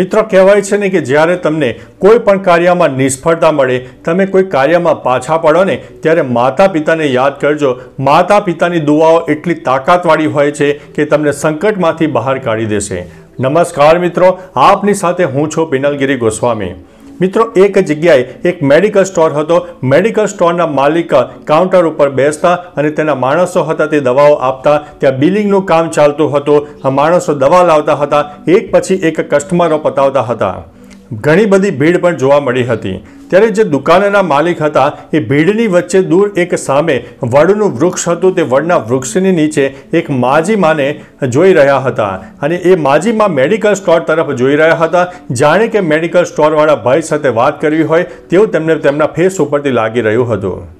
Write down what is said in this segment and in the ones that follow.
મિત્ર કહેવાય છે ને કે જ્યારે તમને કોઈ પણ કાર્યમાં નિષ્ફળતા મળે તમે કોઈ કાર્યમાં પાછા પડો ને ત્યારે માતા પિતાને યાદ કરજો માતા પિતાની દુઆઓ એટલી તાકાતવાળી હોય છે કે તમને સંકટમાંથી બહાર કાઢી દેશે નમસ્કાર મિત્રો આપની સાથે હું છું પિનલગીરી ગોસ્વામી મિત્રો એક જગ્યાએ એક મેડિકલ સ્ટોર હતો મેડિકલ સ્ટોરના માલિક કાઉન્ટર ઉપર બેસતા અને તેના માણસો હતા તે દવાઓ આપતા ત્યાં બિલિંગનું કામ ચાલતું હતું આ માણસો દવા લાવતા હતા એક પછી એક કસ્ટમરો પતાવતા હતા ઘણી બધી ભીડ પણ જોવા મળી હતી ત્યારે જે દુકાનના માલિક હતા એ ભીડની વચ્ચે દૂર એક સામે વડનું વૃક્ષ હતું તે વડના વૃક્ષની નીચે એક માજી માને જોઈ રહ્યા હતા અને એ માજીમાં મેડિકલ સ્ટોર તરફ જોઈ રહ્યા હતા જાણે કે મેડિકલ સ્ટોરવાળા ભાઈ સાથે વાત કરવી હોય તેવું તેમને તેમના ફેસ ઉપરથી લાગી રહ્યું હતું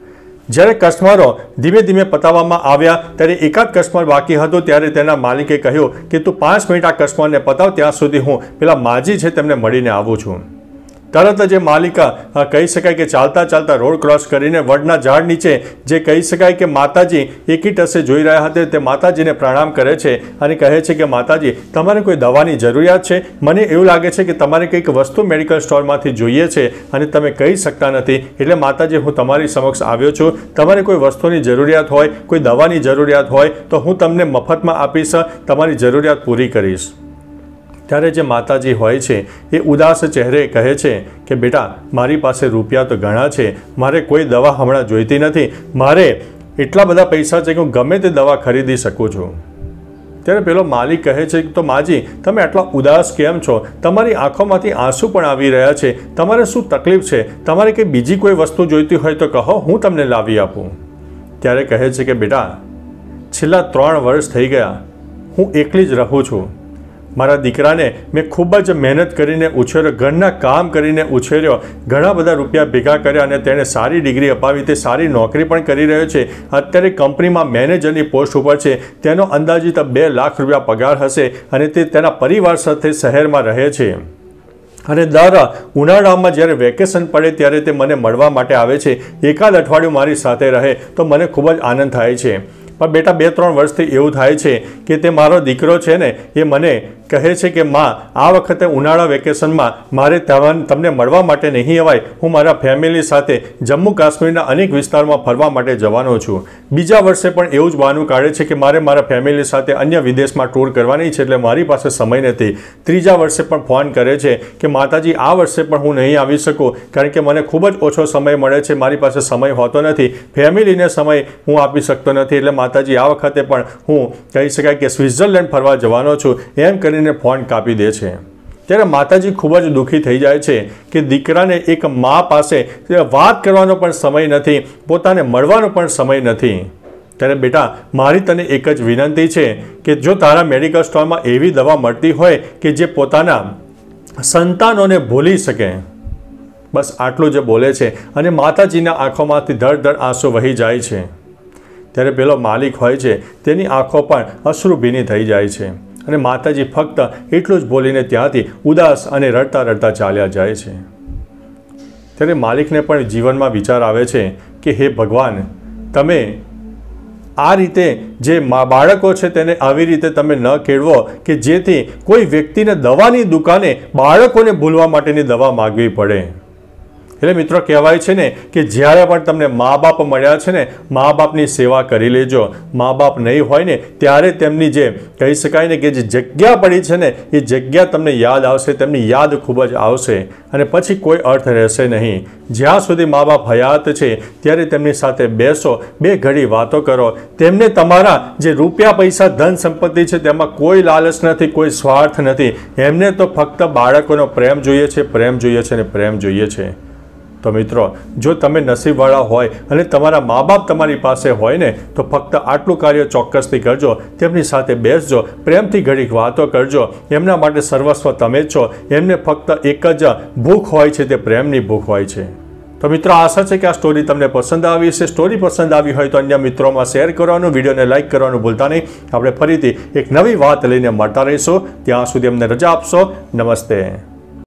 જ્યારે કસ્ટમરો ધીમે ધીમે પતાવવામાં આવ્યા ત્યારે એકાદ કસ્ટમર બાકી હતો ત્યારે તેના માલિકે કહ્યું કે તું પાંચ મિનિટ આ કસ્ટમરને પતાવ ત્યાં સુધી હું પેલા માજી છે તેમને મળીને આવું છું તરત જ એ માલિકા કહી શકાય કે ચાલતા ચાલતા રોડ ક્રોસ કરીને વડના ઝાડ નીચે જે કહી શકાય કે માતાજી એકી ટસે જોઈ રહ્યા હતા તે માતાજીને પ્રણામ કરે છે અને કહે છે કે માતાજી તમારે કોઈ દવાની જરૂરિયાત છે મને એવું લાગે છે કે તમારે કંઈક વસ્તુ મેડિકલ સ્ટોરમાંથી જોઈએ છે અને તમે કહી શકતા નથી એટલે માતાજી હું તમારી સમક્ષ આવ્યો છું તમારે કોઈ વસ્તુની જરૂરિયાત હોય કોઈ દવાની જરૂરિયાત હોય તો હું તમને મફતમાં આપીશ તમારી જરૂરિયાત પૂરી કરીશ ત્યારે જે માતાજી હોય છે એ ઉદાસ ચહેરે કહે છે કે બેટા મારી પાસે રૂપિયા તો ઘણા છે મારે કોઈ દવા હમણાં જોઈતી નથી મારે એટલા બધા પૈસા છે કે હું ગમે તે દવા ખરીદી શકું છું ત્યારે પેલો માલિક કહે છે તો માજી તમે આટલા ઉદાસ કેમ છો તમારી આંખોમાંથી આંસુ પણ આવી રહ્યા છે તમારે શું તકલીફ છે તમારે કંઈ બીજી કોઈ વસ્તુ જોઈતી હોય તો કહો હું તમને લાવી આપું ત્યારે કહે છે કે બેટા છેલ્લા ત્રણ વર્ષ થઈ ગયા હું એકલી જ રહું છું મારા દીકરાને મેં ખૂબ જ મહેનત કરીને ઉછેર્યો ઘરના કામ કરીને ઉછેર્યો ઘણા બધા રૂપિયા ભેગા કર્યા અને તેણે સારી ડિગ્રી અપાવી તે સારી નોકરી પણ કરી રહ્યો છે અત્યારે કંપનીમાં મેનેજરની પોસ્ટ ઉપર છે તેનો અંદાજિત બે લાખ રૂપિયા પગાર હશે અને તે તેના પરિવાર સાથે શહેરમાં રહે છે અને દર ઉનાળામાં જ્યારે વેકેશન પડે ત્યારે તે મને મળવા માટે આવે છે એકાદ અઠવાડિયું મારી સાથે રહે તો મને ખૂબ જ આનંદ થાય છે પણ બેટા બે ત્રણ વર્ષથી એવું થાય છે કે તે મારો દીકરો છે ને એ મને કહે છે કે માં આ વખતે ઉનાળા વેકેશનમાં મારે તમને મળવા માટે નહીં અવાય હું મારા ફેમિલી સાથે જમ્મુ કાશ્મીરના અનેક વિસ્તારમાં ફરવા માટે જવાનો છું બીજા વર્ષે પણ એવું જ બહાનું કાઢે છે કે મારે મારા ફેમિલી સાથે અન્ય વિદેશમાં ટૂર કરવાની છે એટલે મારી પાસે સમય નથી ત્રીજા વર્ષે પણ ફોન કરે છે કે માતાજી આ વર્ષે પણ હું નહીં આવી શકું કારણ કે મને ખૂબ જ ઓછો સમય મળે છે મારી પાસે સમય હોતો નથી ફેમિલીને સમય હું આપી શકતો નથી એટલે માતાજી આ વખતે પણ હું કહી શકાય કે સ્વિટ્ઝરલેન્ડ ફરવા જવાનો છું એમ કરીને કરીને ફોન કાપી દે છે ત્યારે માતાજી ખૂબ જ દુઃખી થઈ જાય છે કે દીકરાને એક મા પાસે વાત કરવાનો પણ સમય નથી પોતાને મળવાનો પણ સમય નથી ત્યારે બેટા મારી તને એક જ વિનંતી છે કે જો તારા મેડિકલ સ્ટોરમાં એવી દવા મળતી હોય કે જે પોતાના સંતાનોને ભૂલી શકે બસ આટલું જ બોલે છે અને માતાજીના આંખોમાંથી ધડ ધડ આંસુ વહી જાય છે ત્યારે પેલો માલિક હોય છે તેની આંખો પણ અશ્રુભીની થઈ જાય છે અને માતાજી ફક્ત એટલું જ બોલીને ત્યાંથી ઉદાસ અને રડતા રડતા ચાલ્યા જાય છે ત્યારે માલિકને પણ જીવનમાં વિચાર આવે છે કે હે ભગવાન તમે આ રીતે જે મા બાળકો છે તેને આવી રીતે તમે ન કેળવો કે જેથી કોઈ વ્યક્તિને દવાની દુકાને બાળકોને ભૂલવા માટેની દવા માગવી પડે એટલે મિત્રો કહેવાય છે ને કે જ્યારે પણ તમને મા બાપ મળ્યા છે ને મા બાપની સેવા કરી લેજો મા બાપ નહીં હોય ને ત્યારે તેમની જે કહી શકાય ને કે જે જગ્યા પડી છે ને એ જગ્યા તમને યાદ આવશે તેમની યાદ ખૂબ જ આવશે અને પછી કોઈ અર્થ રહેશે નહીં જ્યાં સુધી મા બાપ હયાત છે ત્યારે તેમની સાથે બેસો બે ઘડી વાતો કરો તેમને તમારા જે રૂપિયા પૈસા ધન સંપત્તિ છે તેમાં કોઈ લાલચ નથી કોઈ સ્વાર્થ નથી એમને તો ફક્ત બાળકોનો પ્રેમ જોઈએ છે પ્રેમ જોઈએ છે અને પ્રેમ જોઈએ છે તો મિત્રો જો તમે નસીબવાળા હોય અને તમારા મા બાપ તમારી પાસે હોય ને તો ફક્ત આટલું કાર્ય ચોક્કસથી કરજો તેમની સાથે બેસજો પ્રેમથી ઘડીક વાતો કરજો એમના માટે સર્વસ્વ તમે છો એમને ફક્ત એક જ ભૂખ હોય છે તે પ્રેમની ભૂખ હોય છે તો મિત્રો આશા છે કે આ સ્ટોરી તમને પસંદ આવી છે સ્ટોરી પસંદ આવી હોય તો અન્ય મિત્રોમાં શેર કરવાનું વિડીયોને લાઇક કરવાનું ભૂલતા નહીં આપણે ફરીથી એક નવી વાત લઈને મળતા રહીશું ત્યાં સુધી અમને રજા આપશો નમસ્તે